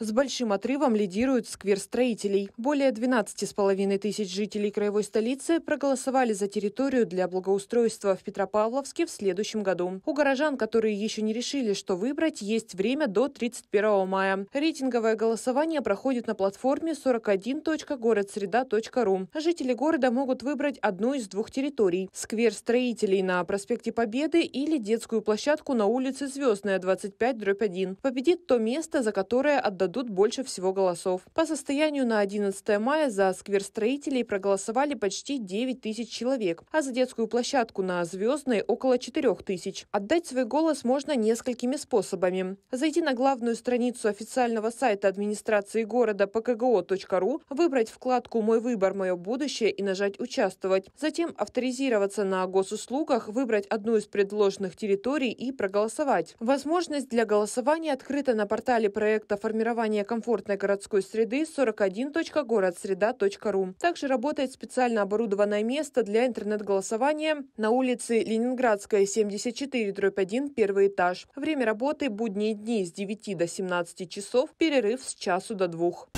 С большим отрывом лидируют сквер строителей. Более 12,5 тысяч жителей краевой столицы проголосовали за территорию для благоустройства в Петропавловске в следующем году. У горожан, которые еще не решили, что выбрать, есть время до 31 мая. Рейтинговое голосование проходит на платформе 41.городсреда.ру. Жители города могут выбрать одну из двух территорий – сквер строителей на проспекте Победы или детскую площадку на улице Звездная 25-1. Победит то место, за которое отдадут дадут больше всего голосов. По состоянию на 11 мая за сквер строителей проголосовали почти 9 тысяч человек, а за детскую площадку на Звездной около 4 тысяч. Отдать свой голос можно несколькими способами. Зайти на главную страницу официального сайта администрации города pkgo.ru, выбрать вкладку «Мой выбор, мое будущее» и нажать «Участвовать». Затем авторизироваться на госуслугах, выбрать одну из предложенных территорий и проголосовать. Возможность для голосования открыта на портале проекта формирования формирования комфортной городской среды 41.городсреда.ру. Также работает специально оборудованное место для интернет-голосования на улице Ленинградская, 74, дробь 1, первый этаж. Время работы будние дни с 9 до 17 часов, перерыв с часу до двух.